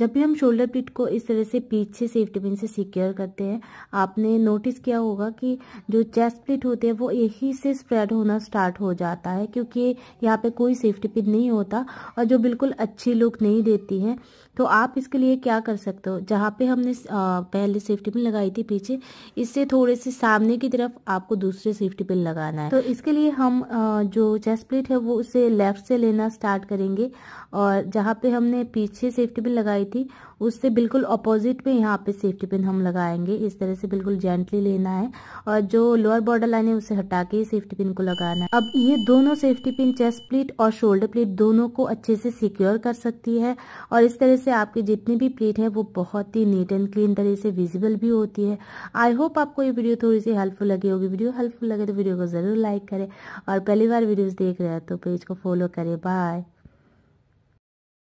जब भी हम शोल्डर पिट को इस तरह से पीछे सेफ्टी पिन से सिक्योर करते हैं आपने नोटिस किया होगा कि जो चेस्ट प्लीट होते है वो यही से स्प्रेड होना स्टार्ट हो जाता है क्योंकि यहाँ पे कोई सेफ्टी पिन नहीं होता और जो बिल्कुल अच्छी लुक नहीं देती है तो आप इसके लिए क्या कर सकते हो जहाँ पे हमने पहले सेफ्टी पिन लगाई थी पीछे इससे थोड़े से सामने की तरफ आपको दूसरे सेफ्टी पिन लगाना है तो इसके लिए हम जो चेस्ट प्लेट है वो उसे लेफ्ट से लेना स्टार्ट करेंगे और जहाँ पे हमने पीछे सेफ्टी पिन लगाई लगाई थी उससे बिल्कुल अपोजिट में यहाँ पे सेफ्टी पिन हम लगाएंगे इस तरह से बिल्कुल जेंटली लेना है और जो लोअर बॉर्डर लाइन है उसे हटा के सेफ्टी पिन को लगाना है अब ये दोनों सेफ्टी पिन चेस्ट प्लेट और शोल्डर प्लेट दोनों को अच्छे से सिक्योर कर सकती है और इस तरह से आपकी जितनी भी प्लेट है वो बहुत ही नीट एंड क्लीन तरह से विजिबल भी होती है आई होप आपको ये वीडियो थोड़ी सी हेल्पफुल लगी होगी वीडियो हेल्पफुल लगे तो वीडियो को ज़रूर लाइक करें और पहली बार वीडियोज़ देख रहे हैं तो पेज को फॉलो करें बाय